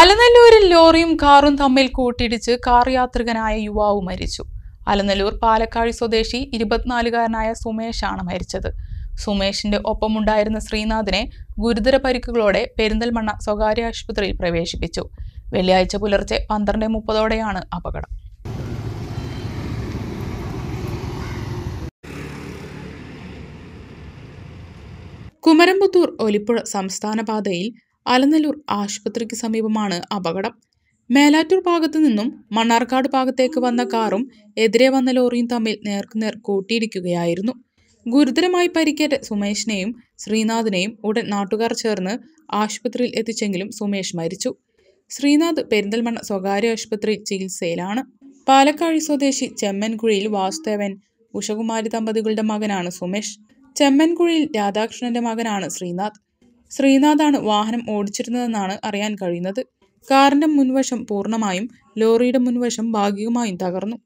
അലനല്ലൂരിൽ ലോറിയും കാറും തമ്മിൽ കൂട്ടിയിടിച്ച് കാർ യാത്രികനായ യുവാവ് മരിച്ചു അലനല്ലൂർ പാലക്കാട് സ്വദേശി ഇരുപത്തിനാലുകാരനായ സുമേഷാണ് മരിച്ചത് സുമേഷിന്റെ ഒപ്പമുണ്ടായിരുന്ന ശ്രീനാഥിനെ ഗുരുതര പരിക്കുകളോടെ പെരിന്തൽമണ്ണ സ്വകാര്യ ആശുപത്രിയിൽ പ്രവേശിപ്പിച്ചു വെള്ളിയാഴ്ച പുലർച്ചെ പന്ത്രണ്ട് മുപ്പതോടെയാണ് അപകടം കുമരമ്പത്തൂർ ഒലിപ്പുഴ സംസ്ഥാന പാതയിൽ അലനല്ലൂർ ആശുപത്രിക്ക് സമീപമാണ് അപകടം മേലാറ്റൂർ ഭാഗത്തു നിന്നും മണ്ണാർക്കാട് ഭാഗത്തേക്ക് വന്ന കാറും എതിരെ വന്ന ലോറിയും തമ്മിൽ നേർക്കുനേർ കൂട്ടിയിടിക്കുകയായിരുന്നു ഗുരുതരമായി പരിക്കേറ്റ സുമേഷിനെയും ശ്രീനാഥിനെയും ഉടൻ നാട്ടുകാർ ചേർന്ന് ആശുപത്രിയിൽ എത്തിച്ചെങ്കിലും സുമേഷ് മരിച്ചു ശ്രീനാഥ് പെരിന്തൽമണ്ണ സ്വകാര്യ ആശുപത്രിയിൽ ചികിത്സയിലാണ് പാലക്കാഴി സ്വദേശി ചെമ്മൻകുഴിയിൽ വാസുദേവൻ ഉഷകുമാരി ദമ്പതികളുടെ മകനാണ് സുമേഷ് ചെമ്മൻകുഴിയിൽ രാധാകൃഷ്ണന്റെ മകനാണ് ശ്രീനാഥ് ശ്രീനാഥാണ് വാഹനം ഓടിച്ചിരുന്നതെന്നാണ് അറിയാൻ കഴിയുന്നത് കാറിന്റെ മുൻവശം പൂർണ്ണമായും ലോറിയുടെ മുൻവശം ഭാഗികമായും തകർന്നു